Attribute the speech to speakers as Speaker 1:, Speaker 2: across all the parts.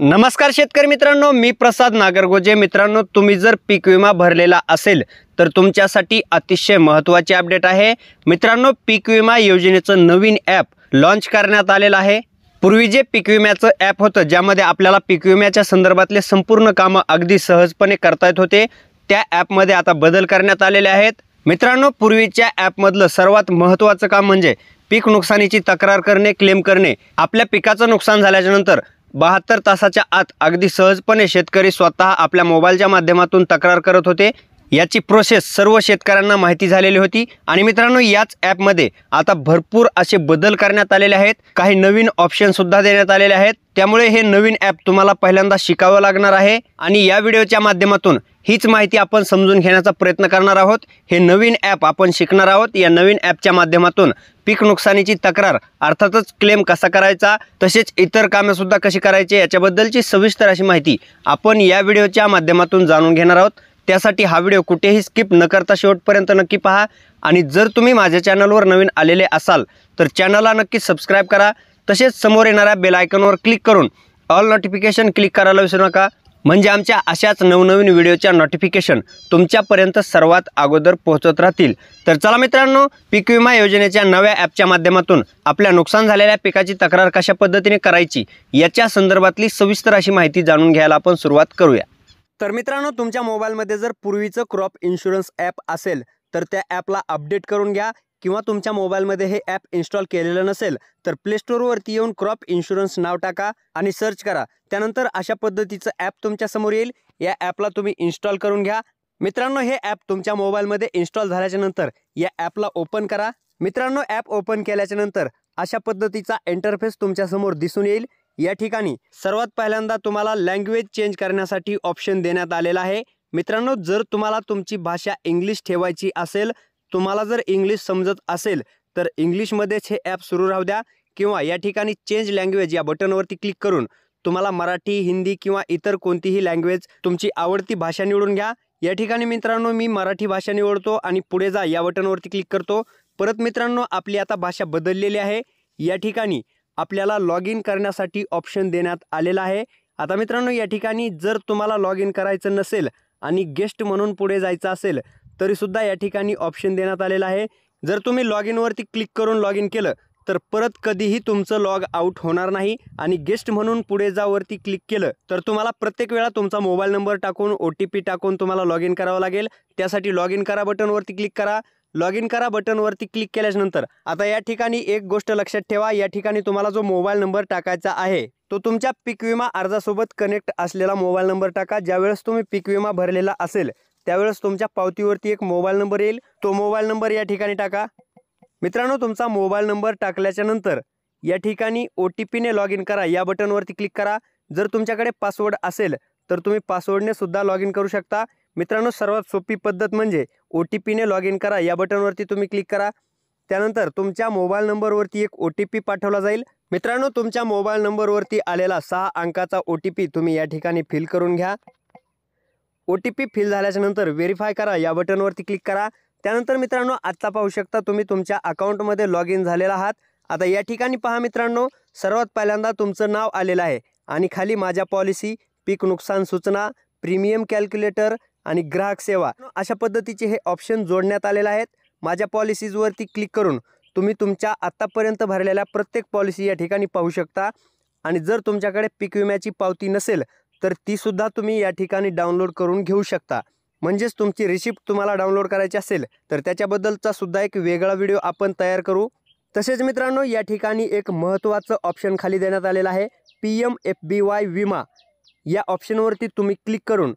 Speaker 1: नमस्कार शेतकरी मित्रांनो मी प्रसाद नागरगोजे मित्रांनो तुम्ही जर पीक विमा भरलेला असेल तर तुमच्यासाठी अतिशय महत्त्वाचे अपडेट आहे मित्रांनो पीक विमा योजनेचं नवीन ॲप लॉन्च करण्यात आलेलं आहे पूर्वी जे पीक विम्याचं ॲप होतं ज्यामध्ये आपल्याला पीक विम्याच्या संदर्भातले संपूर्ण कामं अगदी सहजपणे करता येत होते त्या ॲपमध्ये आता बदल करण्यात आलेले आहेत मित्रांनो पूर्वीच्या ॲपमधलं सर्वात महत्त्वाचं काम म्हणजे पीक नुकसानीची तक्रार करणे क्लेम करणे आपल्या पिकाचं नुकसान झाल्याच्यानंतर बहात्तर तासाच्या आत अगदी सहजपणे शेतकरी स्वतः आपल्या मोबाईलच्या माध्यमातून तक्रार करत होते याची प्रोसेस सर्व शेतकऱ्यांना माहिती झालेली होती आणि मित्रांनो याच ॲपमध्ये आता भरपूर असे बदल करण्यात आलेले आहेत काही नवीन ऑप्शनसुद्धा देण्यात आलेले आहेत त्यामुळे हे नवीन ॲप तुम्हाला पहिल्यांदा शिकावं लागणार आहे आणि या व्हिडिओच्या माध्यमातून हीच माहिती आपण समजून घेण्याचा प्रयत्न करणार आहोत हे नवीन ॲप आपण शिकणार आहोत या नवीन ॲपच्या माध्यमातून पीक नुकसानीची तक्रार अर्थातच क्लेम कसा करायचा तसेच इतर कामेसुद्धा कशी करायची याच्याबद्दलची सविस्तर अशी माहिती आपण या व्हिडिओच्या माध्यमातून जाणून घेणार आहोत त्यासाठी हा व्हिडिओ कुठेही स्किप न करता शेवटपर्यंत नक्की पहा आणि जर तुम्ही माझ्या चॅनलवर नवीन आलेले असाल तर चॅनलला नक्की सबस्क्राईब करा तसेच समोर येणाऱ्या बेल आयकॉनवर क्लिक करून ऑल नोटिफिकेशन क्लिक करायला विसरू नका म्हणजे आमच्या अशाच नवनवीन व्हिडिओच्या नोटिफिकेशन तुमच्यापर्यंत सर्वात अगोदर पोहोचत राहतील तर चला मित्रांनो पीक विमा योजनेच्या नव्या ॲपच्या माध्यमातून आपल्या नुकसान झालेल्या पिकाची तक्रार कशा पद्धतीने करायची याच्या संदर्भातली सविस्तर अशी माहिती जाणून घ्यायला आपण सुरुवात करूया तर मित्रांनो तुमच्या मोबाईलमध्ये जर पूर्वीचं क्रॉप इन्शुरन्स ॲप असेल तर त्या ॲपला अपडेट करून घ्या किंवा तुमच्या मोबाईलमध्ये हे ॲप इन्स्टॉल केलेलं नसेल तर प्ले प्लेस्टोरवरती येऊन क्रॉप इन्शुरन्स नाव टाका आणि सर्च करा त्यानंतर अशा पद्धतीचं ॲप तुमच्यासमोर येईल या ॲपला तुम्ही इन्स्टॉल करून घ्या मित्रांनो हे ॲप तुमच्या मोबाईलमध्ये इन्स्टॉल झाल्याच्या नंतर या ॲपला ओपन करा मित्रांनो ॲप ओपन केल्याच्या नंतर अशा पद्धतीचा इंटरफेस तुमच्यासमोर दिसून येईल या ठिकाणी सर्वात पहिल्यांदा तुम्हाला लँग्वेज चेंज करण्यासाठी ऑप्शन देण्यात आलेला आहे मित्रांनो जर तुम्हाला तुमची भाषा इंग्लिश ठेवायची असेल तुम्हाला जर इंग्लिश समजत असेल तर इंग्लिशमध्येच हे ॲप सुरू राहू द्या किंवा या ठिकाणी चेंज लँग्वेज या बटनवरती क्लिक करून तुम्हाला मराठी हिंदी किंवा इतर कोणतीही लँग्वेज तुमची आवडती भाषा निवडून घ्या या ठिकाणी मित्रांनो मी मराठी भाषा निवडतो आणि पुढे जा या बटनवरती क्लिक करतो परत मित्रांनो आपली आता भाषा बदललेली आहे या ठिकाणी आपल्याला लॉग इन करण्यासाठी ऑप्शन देण्यात आलेला आहे आता मित्रांनो या ठिकाणी जर तुम्हाला लॉग इन करायचं नसेल आणि गेस्ट म्हणून पुढे जायचं असेल तरीसुद्धा या ठिकाणी ऑप्शन देण्यात आलेला आहे जर तुम्ही लॉग इनवरती क्लिक करून लॉग इन केलं तर परत कधीही तुमचं लॉग आऊट होणार नाही आणि गेस्ट म्हणून पुढे जावरती क्लिक केलं तर तुम्हाला प्रत्येक वेळा तुमचा मोबाईल नंबर टाकून ओ टी पी टाकून तुम्हाला लॉग इन करावं लागेल त्यासाठी लॉग इन करा बटनवरती क्लिक करा लॉग इन करा बटनवरती क्लिक केल्याच्यानंतर आता या ठिकाणी एक गोष्ट लक्षात ठेवा या ठिकाणी तुम्हाला जो मोबाईल नंबर टाकायचा आहे तो तुमच्या पीक विमा अर्जासोबत कनेक्ट असलेला मोबाईल नंबर टाका ज्यावेळेस तुम्ही पीक विमा भरलेला असेल त्यावेळेस तुमच्या पावतीवरती एक मोबाइल नंबर येईल तो मोबाइल नंबर या टाका मित्रांनो तुमचा मोबाईल नंबर टाकर नंतर या ठिकाणी ओ टी पीने लॉग इन करा या बटनवरती क्लिक करा जर तुमच्याकडे पासवर्ड तो तुम्हें पासवर्ड ने सुधा लॉग इन करू शकता मित्रों सर्वात सोपी पद्धत मजे ओ टी पीने लॉग इन करा या बटनवरती तुम्ही क्लिक करातर त्यानंतर तुमच्या मोबाईल नंबरवरती एक ओ टी पी पाठवला जाईल मित्रांनो तुमच्या मोबाईल नंबरवरती आलेला सहा अंकाचा ओ टी पी तुम्ही या फिल कर घ्या ओ टी पी फिल झाल्याच्यानंतर व्हेरीफाय करा या बटनवरती क्लिक करा त्यानंतर मित्रांनो आत्ता पाहू शकता तुम्ही तुमच्या अकाउंटमध्ये लॉग इन झालेला आहात आता या ठिकाणी पहा मित्रांनो सर्वात पहिल्यांदा तुमचं नाव आलेलं आहे आणि खाली माझ्या पॉलिसी पीक नुकसान सूचना प्रीमियम कॅल्क्युलेटर आणि ग्राहक सेवा अशा पद्धतीचे हे ऑप्शन जोडण्यात आलेले आहेत माझ्या पॉलिसीजवरती क्लिक करून तुम्ही तुमच्या आत्तापर्यंत भरलेल्या प्रत्येक पॉलिसी या ठिकाणी पाहू शकता आणि जर तुमच्याकडे पीक विम्याची पावती नसेल तर तीसुद्धा तुम्ही या ठिकाणी डाउनलोड करून घेऊ शकता म्हणजेच तुमची रिसिप्ट तुम्हाला डाउनलोड करायची असेल तर त्याच्याबद्दलचा सुद्धा एक वेगळा व्हिडिओ आपण तयार करू तसेच मित्रांनो या ठिकाणी एक महत्त्वाचं ऑप्शन खाली देण्यात आलेलं आहे P M F B Y विमा या ऑप्शनवरती तुम्ही क्लिक करून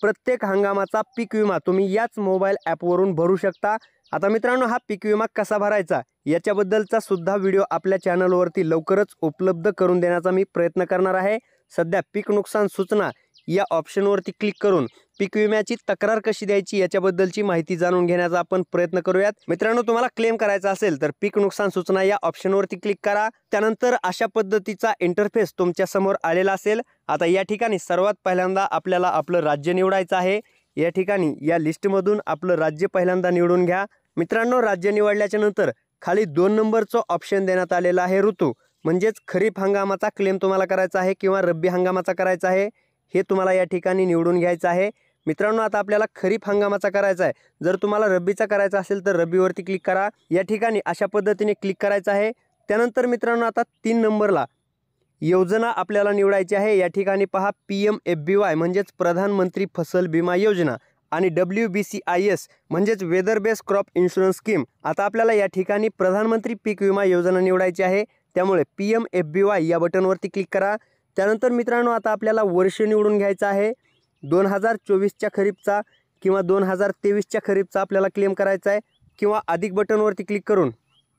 Speaker 1: प्रत्येक हंगामाचा पीक विमा तुम्ही याच मोबाईल ॲपवरून भरू शकता आता मित्रांनो हा पीक विमा कसा भरायचा याच्याबद्दलचा सुद्धा व्हिडिओ आपल्या चॅनलवरती लवकरच उपलब्ध करून देण्याचा मी प्रयत्न करणार आहे सध्या पीक नुकसान सूचना या ऑप्शनवरती क्लिक करून पीक विम्याची तक्रार कशी द्यायची याच्याबद्दलची माहिती जाणून घेण्याचा आपण प्रयत्न करूयात मित्रांनो तुम्हाला क्लेम करायचा असेल तर पीक नुकसान सूचना या ऑप्शनवरती क्लिक करा त्यानंतर अशा पद्धतीचा इंटरफेस तुमच्या समोर आलेला असेल आता या ठिकाणी सर्वात पहिल्यांदा आपल्याला आपलं राज्य निवडायचं आहे या ठिकाणी या लिस्टमधून आपलं राज्य पहिल्यांदा निवडून घ्या मित्रांनो राज्य निवडल्याच्या नंतर खाली दोन नंबरचं ऑप्शन देण्यात आलेला आहे ऋतू म्हणजेच खरीप हंगामाचा क्लेम तुम्हाला करायचा आहे किंवा रब्बी हंगामाचा करायचा आहे हे तुम्हाला या ठिकाणी निवडून घ्यायचं आहे मित्रांनो आता आपल्याला खरीप हंगामाचा करायचा आहे जर तुम्हाला रब्बीचा करायचा असेल तर रब्बीवरती क्लिक करा या ठिकाणी अशा पद्धतीने क्लिक करायचं आहे त्यानंतर मित्रांनो आता तीन नंबरला योजना आपल्याला निवडायची आहे या ठिकाणी पहा P M F B Y म्हणजेच प्रधानमंत्री फसल बीमा योजना आणि W B C I S म्हणजेच weather based crop insurance scheme आता आपल्याला या ठिकाणी प्रधानमंत्री पीक विमा योजना निवडायची आहे त्यामुळे P M F B Y या बटनवरती क्लिक करा त्यानंतर मित्रांनो आता आपल्याला वर्ष निवडून घ्यायचं आहे दोन हजार चोवीसच्या खरीपचा किंवा दोन हजार तेवीसच्या खरीपचा आपल्याला क्लेम करायचा आहे किंवा अधिक बटनवरती क्लिक करून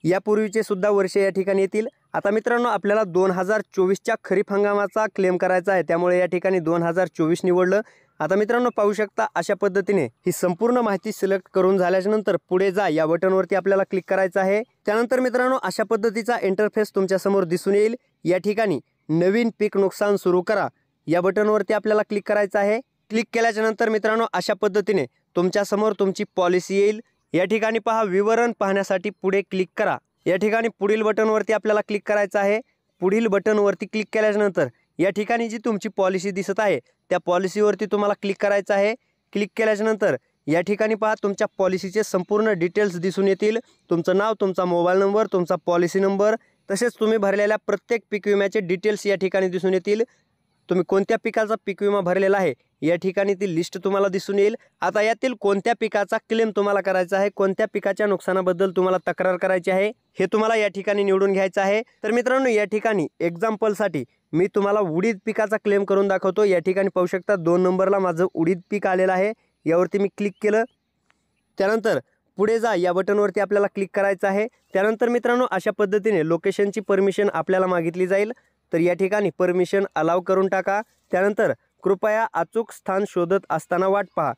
Speaker 1: यापूर्वीचे सुद्धा वर्ष या ठिकाणी येतील आता मित्रांनो आपल्याला दोन हजार चोवीसच्या खरीप हंगामाचा क्लेम करायचा आहे त्यामुळे या ठिकाणी दोन हजार चोवीस निवडलं आता मित्रांनो पाहू शकता अशा पद्धतीने ही संपूर्ण माहिती सिलेक्ट करून झाल्यानंतर पुढे जा या बटनवरती आपल्याला क्लिक करायचं आहे त्यानंतर मित्रांनो अशा पद्धतीचा इंटरफेस तुमच्या समोर दिसून येईल या ठिकाणी नवीन पीक नुकसान सुरू करा या बटनवरती आपल्याला क्लिक करायचं आहे क्लिक केल्याच्यानंतर मित्रांनो अशा पद्धतीने तुमच्यासमोर तुमची पॉलिसी येईल या ठिकाणी पहा विवरण पाहण्यासाठी पुढे क्लिक करा या ठिकाणी पुढील बटनवरती आपल्याला क्लिक करायचं आहे पुढील बटनवरती क्लिक नंतर या ठिकाणी जी तुमची पॉलिसी दिसत आहे त्या पॉलिसीवरती तुम्हाला क्लिक करायचं आहे क्लिक केल्याच्यानंतर या ठिकाणी पहा तुमच्या पॉलिसीचे संपूर्ण डिटेल्स दिसून येतील तुमचं नाव तुमचा मोबाईल नंबर तुमचा पॉलिसी नंबर तसेच तुम्ही भरलेल्या प्रत्येक पीक विम्याचे डिटेल्स या ठिकाणी दिसून येतील तुम्ही कोणत्या पिकाचा पीक विमा भरलेला आहे या ठिकाणी ती लिस्ट तुम्हाला दिसून येईल आता यातील कोणत्या पिकाचा क्लेम तुम्हाला करायचा आहे कोणत्या पिकाच्या नुकसानाबद्दल तुम्हाला तक्रार करायची आहे हे तुम्हाला या ठिकाणी निवडून घ्यायचं आहे तर मित्रांनो या ठिकाणी एक्झाम्पलसाठी मी तुम्हाला उडीद पिकाचा क्लेम करून दाखवतो या ठिकाणी पाहू शकता दोन नंबरला माझं उडीद पीक आलेलं आहे यावरती मी क्लिक केलं त्यानंतर पुढे जा या बटनवरती आपल्याला क्लिक करायचं आहे त्यानंतर मित्रांनो अशा पद्धतीने लोकेशनची परमिशन आपल्याला मागितली जाईल तर या ठिकाणी परमिशन अलाव करून टाका त्यानंतर कृपया अचूक स्थान शोधत असताना वाट पहा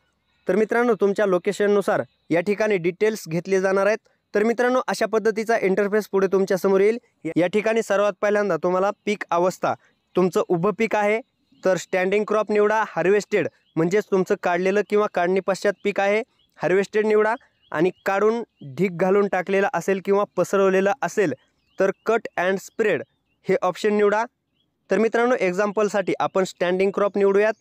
Speaker 1: तर मित्रांनो तुमच्या लोकेशननुसार या ठिकाणी डिटेल्स घेतले जाणार आहेत तर मित्रांनो अशा पद्धतीचा इंटरफेस पुढे तुमच्यासमोर येईल या ठिकाणी सर्वात पहिल्यांदा तुम्हाला पीक अवस्था तुमचं उभं पीक आहे तर स्टँडिंग क्रॉप निवडा हार्वेस्टेड म्हणजेच तुमचं काढलेलं किंवा काढणी पश्चात पीक आहे हार्वेस्टेड निवडा आणि काढून ढीक घालून टाकलेलं असेल किंवा पसरवलेलं असेल तर कट अँड स्प्रेड हे ऑप्शन निवडा तर मित्रांनो एक्झाम्पलसाठी आपण स्टँडिंग क्रॉप निवडूयात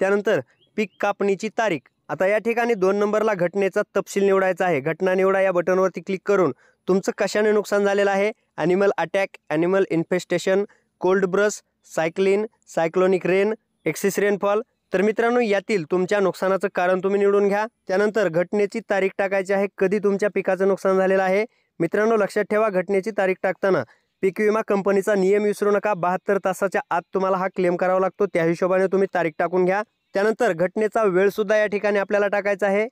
Speaker 1: त्यानंतर पीक कापणीची तारीख आता या ठिकाणी दोन नंबरला घटनेचा तपशील निवडायचा आहे घटना निवडा या बटनवरती क्लिक करून तुमचं कशाने नुकसान झालेलं आहे animal attack animal infestation cloudburst cyclone cyclonic rain excess rainfall तर मित्रांनो यातील तुमच्या नुकसानाचं कारण तुम्ही निवडून घ्या त्यानंतर घटनेची तारीख टाकायची आहे कधी तुमच्या पिकाचं नुकसान झालेलं आहे मित्रांनो लक्षात ठेवा घटनेची तारीख टाकताना पीक विमा कंपनीचा नियम विसरू नका बहात्तर तासाच्या आत तुम्हाला हा क्लेम करावा लागतो त्या हिशोबाने तुम्ही तारीख टाकून घ्या त्यानंतर घटनेचा वेळसुद्धा या ठिकाणी आपल्याला टाकायचा आहे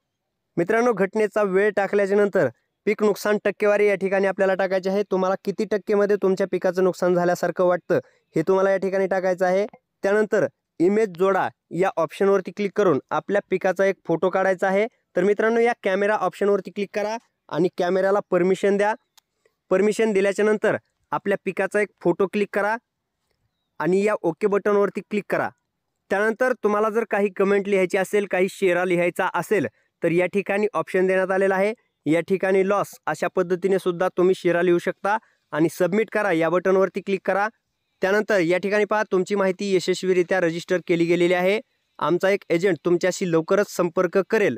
Speaker 1: मित्रांनो घटनेचा वेळ टाकल्याच्या नंतर पीक नुकसान टक्केवारी या ठिकाणी आपल्याला टाकायचे आहे तुम्हाला किती टक्केमध्ये तुमच्या पिकाचं नुकसान झाल्यासारखं वाटतं हे तुम्हाला या ठिकाणी टाकायचं आहे त्यानंतर इमेज जोडा या ऑप्शनवरती क्लिक करून आपल्या पिकाचा एक फोटो काढायचा आहे तर मित्रांनो या कॅमेरा ऑप्शनवरती क्लिक करा आणि कॅमेऱ्याला परमिशन द्या परमिशन दिल्याच्या नंतर आपल्या पिकाचा एक फोटो क्लिक करा आणि या ओके बटनवरती क्लिक करा त्यानंतर तुम्हाला जर काही कमेंट लिहायची असेल काही शेरा लिहायचा असेल तर या ठिकाणी ऑप्शन देण्यात आलेला आहे या ठिकाणी लॉस अशा पद्धतीने सुद्धा तुम्ही शेरा लिहू शकता आणि सबमिट करा या बटनवरती क्लिक करा त्यानंतर या ठिकाणी पहा तुमची माहिती यशस्वीरित्या रजिस्टर केली गेलेली आहे आमचा एक एजंट तुमच्याशी लवकरच संपर्क करेल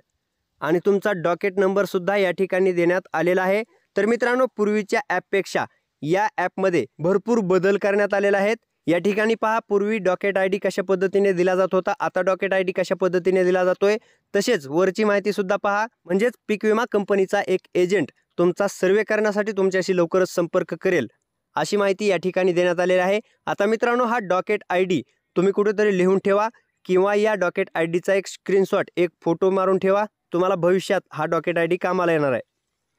Speaker 1: आणि तुमचा डॉकेट नंबरसुद्धा या ठिकाणी देण्यात आलेला आहे तर मित्रांनो पूर्वीच्या ॲपपेक्षा या ॲपमध्ये भरपूर बदल करण्यात आलेला आहेत या ठिकाणी पहा पूर्वी डॉकेट आय डी कशा पद्धतीने दिला जात होता आता डॉकेट आय डी कशा पद्धतीने दिला जातोय तसेच वरची माहितीसुद्धा पहा म्हणजेच पीक विमा कंपनीचा एक एजंट तुमचा सर्वे करण्यासाठी तुमच्याशी लवकरच संपर्क करेल अशी माहिती या ठिकाणी देण्यात आलेली आहे आता मित्रांनो हा डॉकेट आय डी तुम्ही कुठेतरी लिहून ठेवा किंवा या डॉकेट आय डीचा एक स्क्रीनशॉट एक फोटो मारून ठेवा तुम्हाला भविष्यात हा डॉकेट आय डी कामाला येणार आहे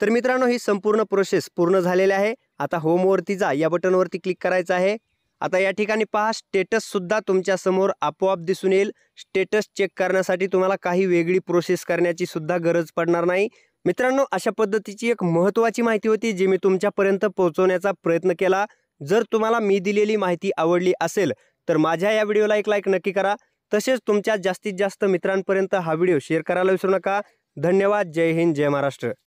Speaker 1: तर मित्रांनो ही संपूर्ण प्रोसेस पूर्ण झालेली आहे आता होमवरती जा या बटनवरती क्लिक करायचं आहे आता या ठिकाणी पहा स्टेटससुद्धा तुमच्यासमोर आपोआप दिसून येईल स्टेटस चेक करण्यासाठी तुम्हाला काही वेगळी प्रोसेस करण्याची सुद्धा गरज पडणार नाही मित्रांनो अशा पद्धतीची एक महत्त्वाची माहिती होती जी मी तुमच्यापर्यंत पोहोचवण्याचा प्रयत्न केला जर तुम्हाला मी दिलेली माहिती आवडली असेल तर माझ्या या व्हिडिओला एक लाईक नक्की करा तसेच तुमच्या जास्तीत जास्त मित्रांपर्यंत हा व्हिडिओ शेअर करायला विसरू नका धन्यवाद जय हिंद जय महाराष्ट्र